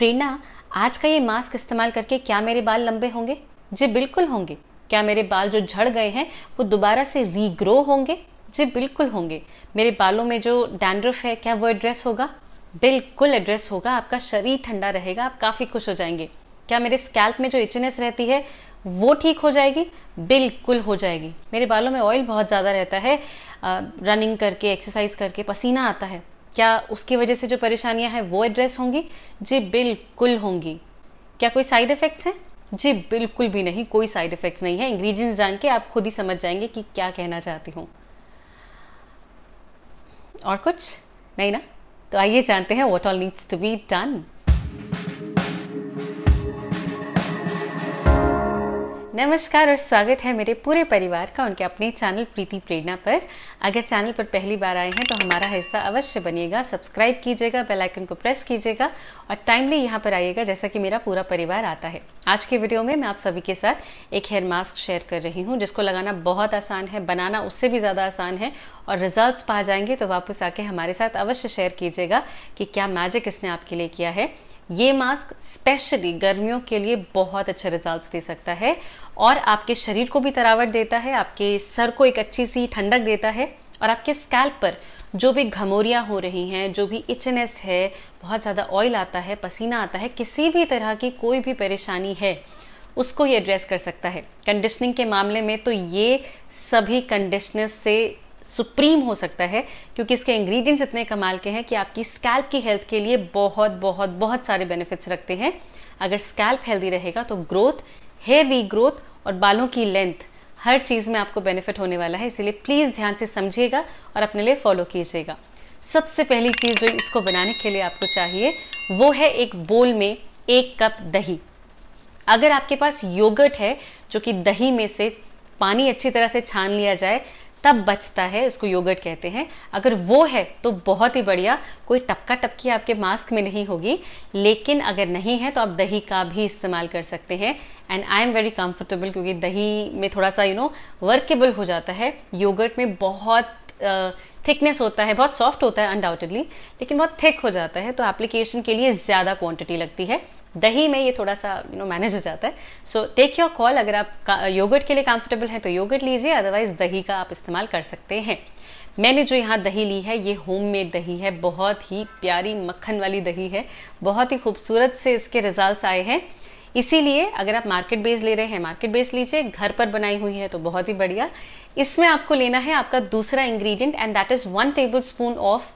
प्रेरणा आज का ये मास्क इस्तेमाल करके क्या मेरे बाल लंबे होंगे जी बिल्कुल होंगे क्या मेरे बाल जो झड़ गए हैं वो दोबारा से रीग्रो होंगे जी बिल्कुल होंगे मेरे बालों में जो डैंड्रफ है क्या वो एड्रेस होगा बिल्कुल एड्रेस होगा आपका शरीर ठंडा रहेगा आप काफ़ी खुश हो जाएंगे क्या मेरे स्कैल्प में जो इचनेस रहती है वो ठीक हो जाएगी बिल्कुल हो जाएगी मेरे बालों में ऑयल बहुत ज़्यादा रहता है रनिंग करके एक्सरसाइज करके पसीना आता है क्या उसकी वजह से जो परेशानियां हैं वो एड्रेस होंगी जी बिल्कुल होंगी क्या कोई साइड इफ़ेक्ट्स हैं जी बिल्कुल भी नहीं कोई साइड इफ़ेक्ट्स नहीं है इंग्रेडिएंट्स जान के आप खुद ही समझ जाएंगे कि क्या कहना चाहती हूँ और कुछ नहीं ना तो आइए जानते हैं what all needs to be done नमस्कार और स्वागत है मेरे पूरे परिवार का उनके अपने चैनल प्रीति प्रेरणा पर अगर चैनल पर पहली बार आए हैं तो हमारा हिस्सा अवश्य बनिएगा सब्सक्राइब कीजिएगा बेल आइकन को प्रेस कीजिएगा और टाइमली यहाँ पर आइएगा जैसा कि मेरा पूरा परिवार आता है आज के वीडियो में मैं आप सभी के साथ एक हेयर मास्क शेयर कर रही हूँ जिसको लगाना बहुत आसान है बनाना उससे भी ज़्यादा आसान है और रिजल्ट पा जाएंगे तो वापस आके हमारे साथ अवश्य शेयर कीजिएगा कि क्या मैजिक इसने आपके लिए किया है ये मास्क स्पेशली गर्मियों के लिए बहुत अच्छे रिजल्ट्स दे सकता है और आपके शरीर को भी तरावट देता है आपके सर को एक अच्छी सी ठंडक देता है और आपके स्कैल्प पर जो भी घमोरियाँ हो रही हैं जो भी इचनेस है बहुत ज़्यादा ऑयल आता है पसीना आता है किसी भी तरह की कोई भी परेशानी है उसको ये एड्रेस कर सकता है कंडीशनिंग के मामले में तो ये सभी कंडीशनर से सुप्रीम हो सकता है क्योंकि इसके इंग्रेडिएंट्स इतने कमाल के हैं कि आपकी स्कैल्प की हेल्थ के लिए बहुत बहुत बहुत सारे बेनिफिट्स रखते हैं अगर स्कैल्प हेल्दी रहेगा तो ग्रोथ हेयर रीग्रोथ और बालों की लेंथ हर चीज़ में आपको बेनिफिट होने वाला है इसीलिए प्लीज़ ध्यान से समझिएगा और अपने लिए फॉलो कीजिएगा सबसे पहली चीज़ जो इसको बनाने के लिए आपको चाहिए वो है एक बोल में एक कप दही अगर आपके पास योगर्ट है जो कि दही में से पानी अच्छी तरह से छान लिया जाए तब बचता है उसको योगर्ट कहते हैं अगर वो है तो बहुत ही बढ़िया कोई टपका टपकी आपके मास्क में नहीं होगी लेकिन अगर नहीं है तो आप दही का भी इस्तेमाल कर सकते हैं and I am very comfortable क्योंकि दही में थोड़ा सा यू नो वर्केबल हो जाता है योगर्ट में बहुत थिकनेस uh, होता है बहुत सॉफ्ट होता है अनडाउटेडली लेकिन बहुत थिक हो जाता है तो एप्लीकेशन के लिए ज़्यादा क्वांटिटी लगती है दही में ये थोड़ा सा यू नो मैनेज हो जाता है सो टेक योर कॉल अगर आप योगर्ट के लिए कंफर्टेबल हैं तो योगर्ट लीजिए अदरवाइज़ दही का आप इस्तेमाल कर सकते हैं मैंने जो यहाँ दही ली है ये होममेड दही है बहुत ही प्यारी मक्खन वाली दही है बहुत ही खूबसूरत से इसके रिजल्ट्स आए हैं इसीलिए अगर आप मार्केट बेस ले रहे हैं मार्केट बेस लीजिए घर पर बनाई हुई है तो बहुत ही बढ़िया इसमें आपको लेना है आपका दूसरा ingredient and that is one tablespoon of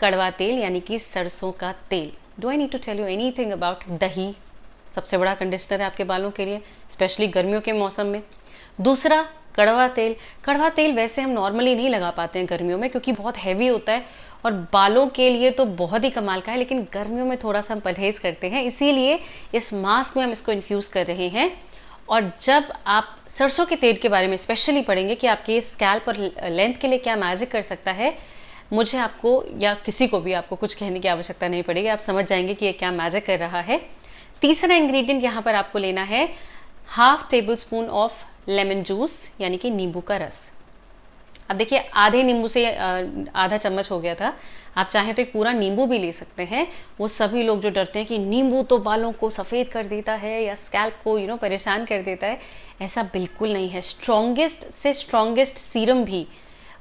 कड़वा तेल यानी कि सरसों का तेल do I need to tell you anything about दही सबसे बड़ा कंडीशनर है आपके बालों के लिए स्पेशली गर्मियों के मौसम में दूसरा कड़वा तेल कड़वा तेल वैसे हम नॉर्मली नहीं लगा पाते हैं गर्मियों में क्योंकि बहुत हैवी होता है और बालों के लिए तो बहुत ही कमाल का है लेकिन गर्मियों में थोड़ा सा हम परहेज करते हैं इसीलिए इस मास्क में हम इसको इन्फ्यूज़ कर रहे हैं और जब आप सरसों के तेल के बारे में स्पेशली पढ़ेंगे कि आपके स्कैल्प और लेंथ के लिए क्या मैजिक कर सकता है मुझे आपको या किसी को भी आपको कुछ कहने की आवश्यकता नहीं पड़ेगी आप समझ जाएंगे कि ये क्या मैजिक कर रहा है तीसरा इंग्रेडिएंट यहाँ पर आपको लेना है half tablespoon of lemon juice यानी कि नींबू का रस अब देखिए आधे नींबू से आधा चम्मच हो गया था आप चाहें तो एक पूरा नींबू भी ले सकते हैं वो सभी लोग जो डरते हैं कि नींबू तो बालों को सफ़ेद कर देता है या स्कैल्प को यू नो परेशान कर देता है ऐसा बिल्कुल नहीं है स्ट्रॉन्गेस्ट से स्ट्रॉन्गेस्ट सीरम भी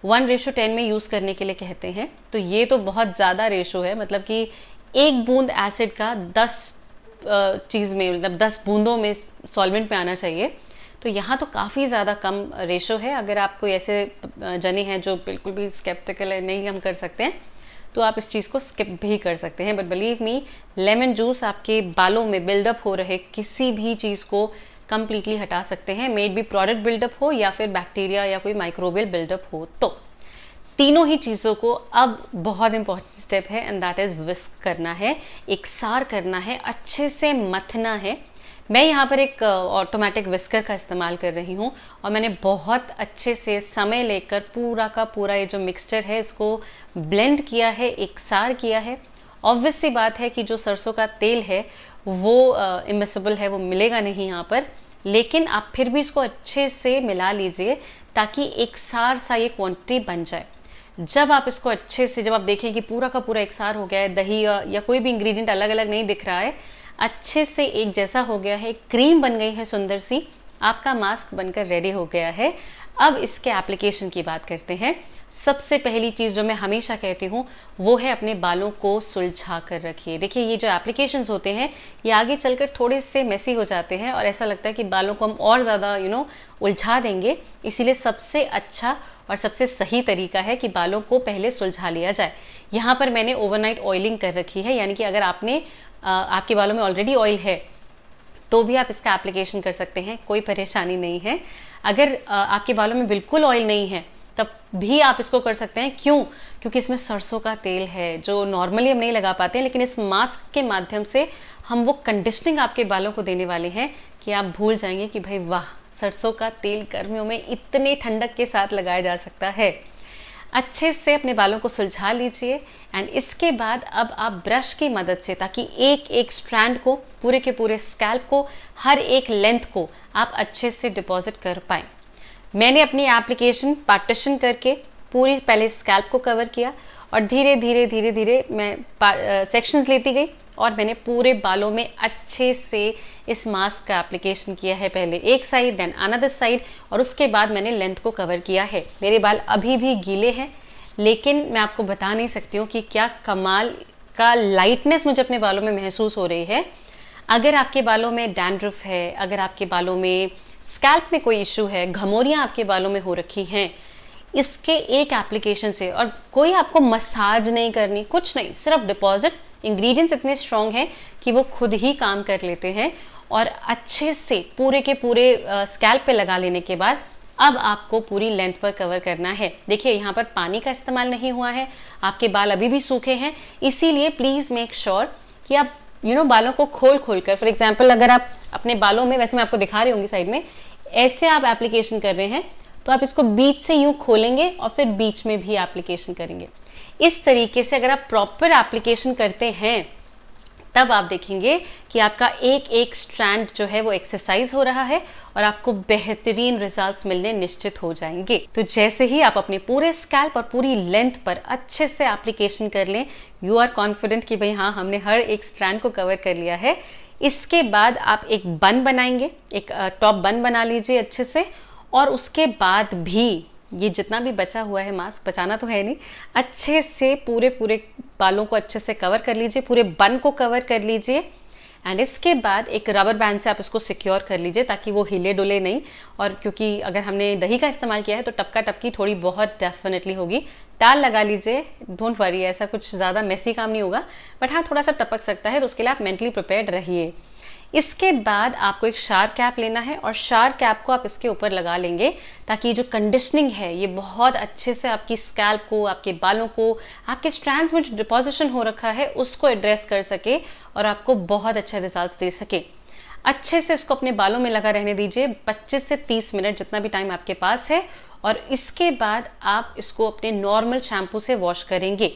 वन रेशो टेन में यूज़ करने के लिए कहते हैं तो ये तो बहुत ज़्यादा रेशो है मतलब कि एक बूंद एसिड का दस चीज़ में मतलब दस बूंदों में सॉल्वेंट में आना चाहिए तो यहाँ तो काफ़ी ज़्यादा कम रेशो है अगर आप कोई ऐसे जने हैं जो बिल्कुल भी स्केप्टिकल है नहीं हम कर सकते हैं तो आप इस चीज़ को स्किप भी कर सकते हैं but believe me lemon juice आपके बालों में बिल्डअप हो रहे किसी भी चीज़ को कंप्लीटली हटा सकते हैं मेड बी प्रोडक्ट बिल्डअप हो या फिर बैक्टीरिया या कोई माइक्रोवेल बिल्डअप हो तो तीनों ही चीज़ों को अब बहुत इंपॉर्टेंट स्टेप है एंड दैट इज़ विस्क करना है एक सार करना है अच्छे से मथना है मैं यहाँ पर एक ऑटोमेटिक uh, विस्कर का इस्तेमाल कर रही हूँ और मैंने बहुत अच्छे से समय लेकर पूरा का पूरा ये जो मिक्सचर है इसको ब्लेंड किया है एक सार किया है ऑब्वियस सी बात है कि जो सरसों का तेल है वो इमिसिबल है वो मिलेगा नहीं यहाँ पर लेकिन आप फिर भी इसको अच्छे से मिला लीजिए ताकि एक सार सा ये क्वांटिटी बन जाए जब आप इसको अच्छे से जब आप देखें कि पूरा का पूरा एक सार हो गया है दही या, या कोई भी इंग्रेडिएंट अलग अलग नहीं दिख रहा है अच्छे से एक जैसा हो गया है क्रीम बन गई है सुंदर सी आपका मास्क बनकर रेडी हो गया है अब इसके एप्लीकेशन की बात करते हैं सबसे पहली चीज़ जो मैं हमेशा कहती हूँ वो है अपने बालों को सुलझा कर रखिए देखिए ये जो एप्लीकेशंस होते हैं ये आगे चलकर थोड़े से मैसी हो जाते हैं और ऐसा लगता है कि बालों को हम और ज़्यादा यू नो उलझा देंगे इसीलिए सबसे अच्छा और सबसे सही तरीका है कि बालों को पहले सुलझा लिया जाए यहाँ पर मैंने ओवरनाइट ऑयलिंग कर रखी है यानी कि अगर आपने आपके बालों में ऑलरेडी ऑयल है तो भी आप इसका एप्लीकेशन कर सकते हैं कोई परेशानी नहीं है अगर आपके बालों में बिल्कुल ऑयल नहीं है तब भी आप इसको कर सकते हैं क्यों क्योंकि इसमें सरसों का तेल है जो नॉर्मली हम नहीं लगा पाते हैं लेकिन इस मास्क के माध्यम से हम वो कंडीशनिंग आपके बालों को देने वाले हैं कि आप भूल जाएंगे कि भाई वाह सरसों का तेल गर्मियों में इतने ठंडक के साथ लगाया जा सकता है अच्छे से अपने बालों को सुलझा लीजिए एंड इसके बाद अब आप ब्रश की मदद से ताकि एक एक स्ट्रैंड को पूरे के पूरे स्कैल्प को हर एक लेंथ को आप अच्छे से डिपॉजिट कर पाएँ मैंने अपनी एप्लीकेशन पार्टीशन करके पूरी पहले स्कैल्प को कवर किया और धीरे धीरे धीरे धीरे मैं सेक्शंस लेती गई और मैंने पूरे बालों में अच्छे से इस मास्क का एप्लीकेशन किया है पहले एक साइड देन अनदर साइड और उसके बाद मैंने लेंथ को कवर किया है मेरे बाल अभी भी गीले हैं लेकिन मैं आपको बता नहीं सकती हूँ कि क्या कमाल का लाइटनेस मुझे अपने बालों में महसूस हो रही है अगर आपके बालों में डैंड्रफ है अगर आपके बालों में स्कैल्प में कोई इशू है घमोरियाँ आपके बालों में हो रखी हैं इसके एक एप्लीकेशन से और कोई आपको मसाज नहीं करनी कुछ नहीं सिर्फ डिपॉजिट इंग्रेडिएंट्स इतने स्ट्रॉन्ग हैं कि वो खुद ही काम कर लेते हैं और अच्छे से पूरे के पूरे स्कैल्प पे लगा लेने के बाद अब आपको पूरी लेंथ पर कवर करना है देखिए यहाँ पर पानी का इस्तेमाल नहीं हुआ है आपके बाल अभी भी सूखे हैं इसीलिए प्लीज़ मेक श्योर कि आप यू नो बालों को खोल खोल कर फॉर एग्जाम्पल अगर आप अपने बालों में वैसे मैं आपको दिखा रही हूँ साइड में ऐसे आप एप्लीकेशन कर रहे हैं तो आप इसको बीच से यूं खोलेंगे और फिर बीच में भी एप्लीकेशन करेंगे इस तरीके से अगर आप प्रॉपर एप्लीकेशन करते हैं तब आप देखेंगे कि आपका एक एक स्ट्रैंड जो है वो एक्सरसाइज हो रहा है और आपको बेहतरीन रिजल्ट्स मिलने निश्चित हो जाएंगे तो जैसे ही आप अपने पूरे स्कैल्प और पूरी लेंथ पर अच्छे से एप्लीकेशन कर लें यू आर कॉन्फिडेंट कि भाई हाँ हमने हर एक स्ट्रैंड को कवर कर लिया है इसके बाद आप एक बन बनाएंगे एक टॉप बन बना लीजिए अच्छे से और उसके बाद भी ये जितना भी बचा हुआ है मास्क बचाना तो है नहीं अच्छे से पूरे पूरे बालों को अच्छे से कवर कर लीजिए पूरे बन को कवर कर लीजिए एंड इसके बाद एक रबर बैंड से आप इसको सिक्योर कर लीजिए ताकि वो हिले डुले नहीं और क्योंकि अगर हमने दही का इस्तेमाल किया है तो टपका टपकी थोड़ी बहुत डेफिनेटली होगी टाल लगा लीजिए डोंट वरी ऐसा कुछ ज़्यादा मेसी काम नहीं होगा बट हाँ थोड़ा सा टपक सकता है तो उसके लिए आप मेंटली प्रिपेयर रहिए इसके बाद आपको एक शार कैप लेना है और शार कैप को आप इसके ऊपर लगा लेंगे ताकि जो कंडीशनिंग है ये बहुत अच्छे से आपकी स्कैल्प को आपके बालों को आपके स्ट्रैंड्स में जो डिपोजिशन हो रखा है उसको एड्रेस कर सके और आपको बहुत अच्छे रिजल्ट दे सके अच्छे से इसको अपने बालों में लगा रहने दीजिए 25 से 30 मिनट जितना भी टाइम आपके पास है और इसके बाद आप इसको अपने नॉर्मल शैम्पू से वॉश करेंगे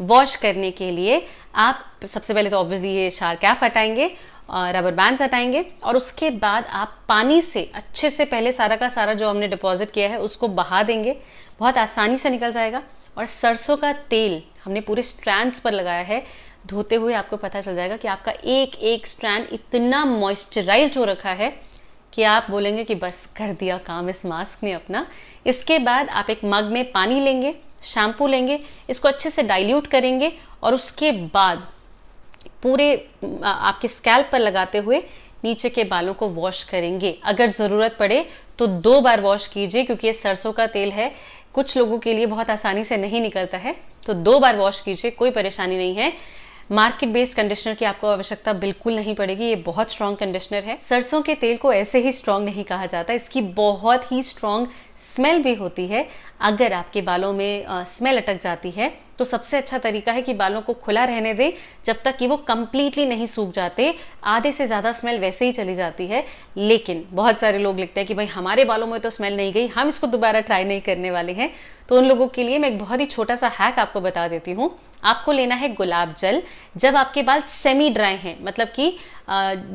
वॉश करने के लिए आप सबसे पहले तो ऑब्वियसली ये शार कैप हटाएंगे रबर बैंड्स हटाएंगे और उसके बाद आप पानी से अच्छे से पहले सारा का सारा जो हमने डिपॉजिट किया है उसको बहा देंगे बहुत आसानी से निकल जाएगा और सरसों का तेल हमने पूरे स्ट्रैंड्स पर लगाया है धोते हुए आपको पता चल जाएगा कि आपका एक एक स्ट्रैंड इतना मॉइस्चराइज हो रखा है कि आप बोलेंगे कि बस कर दिया काम इस मास्क ने अपना इसके बाद आप एक मग में पानी लेंगे शैम्पू लेंगे इसको अच्छे से डाइल्यूट करेंगे और उसके बाद पूरे आपके स्कैल्प पर लगाते हुए नीचे के बालों को वॉश करेंगे अगर ज़रूरत पड़े तो दो बार वॉश कीजिए क्योंकि ये सरसों का तेल है कुछ लोगों के लिए बहुत आसानी से नहीं निकलता है तो दो बार वॉश कीजिए कोई परेशानी नहीं है मार्केट बेस्ड कंडीशनर की आपको आवश्यकता बिल्कुल नहीं पड़ेगी ये बहुत स्ट्रांग कंडीशनर है सरसों के तेल को ऐसे ही स्ट्रांग नहीं कहा जाता इसकी बहुत ही स्ट्रांग स्मेल भी होती है अगर आपके बालों में आ, स्मेल अटक जाती है तो सबसे अच्छा तरीका है कि बालों को खुला रहने दें जब तक कि वो कम्प्लीटली नहीं सूख जाते आधे से ज़्यादा स्मेल वैसे ही चली जाती है लेकिन बहुत सारे लोग लिखते हैं कि भाई हमारे बालों में तो स्मेल नहीं गई हम इसको दोबारा ट्राई नहीं करने वाले हैं तो उन लोगों के लिए मैं एक बहुत ही छोटा सा हैक आपको बता देती हूँ आपको लेना है गुलाब जल जब आपके बाल सेमी ड्राई हैं मतलब कि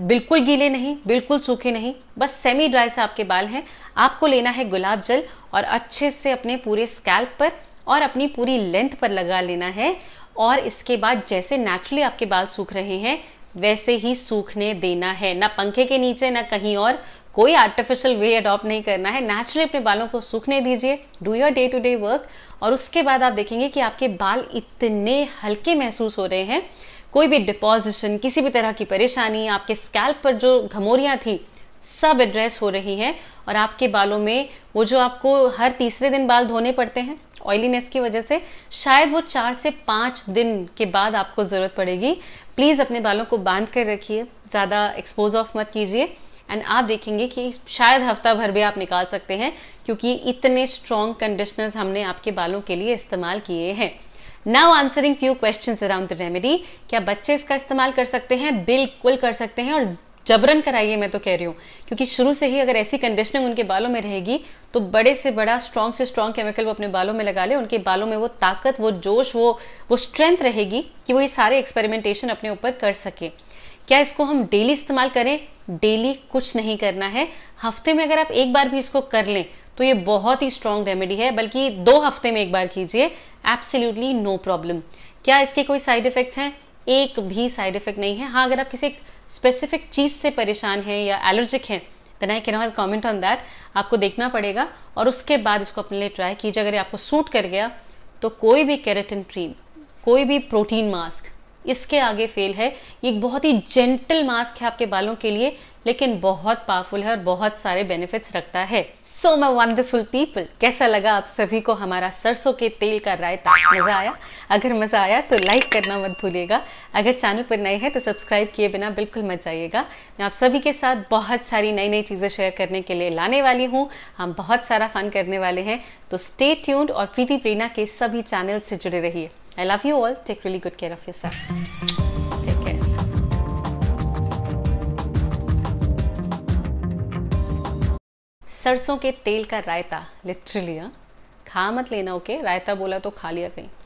बिल्कुल गीले नहीं बिल्कुल सूखे नहीं बस सेमी ड्राई से आपके बाल हैं आपको लेना है गुलाब जल और अच्छे से अपने पूरे स्कैल्प पर और अपनी पूरी लेंथ पर लगा लेना है और इसके बाद जैसे नेचुरली आपके बाल सूख रहे हैं वैसे ही सूखने देना है ना पंखे के नीचे ना कहीं और कोई आर्टिफिशियल वे अडॉप्ट नहीं करना है नेचुरली अपने बालों को सूखने दीजिए do your day to day work और उसके बाद आप देखेंगे कि आपके बाल इतने हल्के महसूस हो रहे हैं कोई भी डिपॉजिशन किसी भी तरह की परेशानी आपके स्कैल्प पर जो घमोरियाँ थी सब एड्रेस हो रही है और आपके बालों में वो जो आपको हर तीसरे दिन बाल धोने पड़ते हैं ऑयलीनेस की वजह से शायद वो चार से पाँच दिन के बाद आपको ज़रूरत पड़ेगी प्लीज़ अपने बालों को बांध कर रखिए ज़्यादा एक्सपोज ऑफ मत कीजिए एंड आप देखेंगे कि शायद हफ्ता भर भी आप निकाल सकते हैं क्योंकि इतने स्ट्रॉन्ग कंडीशनर्स हमने आपके बालों के लिए इस्तेमाल किए हैं now answering few question around the remedy क्या बच्चे इसका इस्तेमाल कर सकते हैं बिल्कुल कर सकते हैं और जबरन कराइए मैं तो कह रही हूँ क्योंकि शुरू से ही अगर ऐसी कंडीशनिंग उनके बालों में रहेगी तो बड़े से बड़ा स्ट्रांग से स्ट्रांग केमिकल वो अपने बालों में लगा ले उनके बालों में वो ताकत वो जोश वो वो स्ट्रेंथ रहेगी कि वो ये सारे एक्सपेरिमेंटेशन अपने ऊपर कर सके क्या इसको हम डेली इस्तेमाल करें डेली कुछ नहीं करना है हफ्ते में अगर आप एक बार भी इसको कर लें तो ये बहुत ही स्ट्रांग रेमेडी है बल्कि दो हफ्ते में एक बार कीजिए एब्सोल्युटली नो प्रॉब्लम क्या इसके कोई साइड इफेक्ट्स हैं एक भी साइड इफेक्ट नहीं है हाँ अगर आप किसी स्पेसिफिक चीज़ से परेशान है या एलर्जिक है then I can not comment on that आपको देखना पड़ेगा और उसके बाद इसको अपने लिए ट्राई कीजिए अगर ये आपको सूट कर गया तो कोई भी कैरेटिन क्रीम कोई भी प्रोटीन मास्क इसके आगे फेल है ये एक बहुत ही जेंटल मास्क है आपके बालों के लिए लेकिन बहुत पावरफुल है और बहुत सारे बेनिफिट्स रखता है सो मै वंडरफुल पीपल कैसा लगा आप सभी को हमारा सरसों के तेल का रायता मजा आया अगर मजा आया तो लाइक करना मत भूलिएगा अगर चैनल पर नए हैं तो सब्सक्राइब किए बिना बिल्कुल मत जाइएगा मैं आप सभी के साथ बहुत सारी नई नई चीज़ें शेयर करने के लिए लाने वाली हूँ हम बहुत सारा फन करने वाले हैं तो स्टे ट्यून्ड और प्रीति प्रेरणा के सभी चैनल से जुड़े रहिए I love you all. Take really good care of yourself. सरसों के तेल का रायता लिटरली हाँ खा मत लेना ओके okay? रायता बोला तो खा लिया कहीं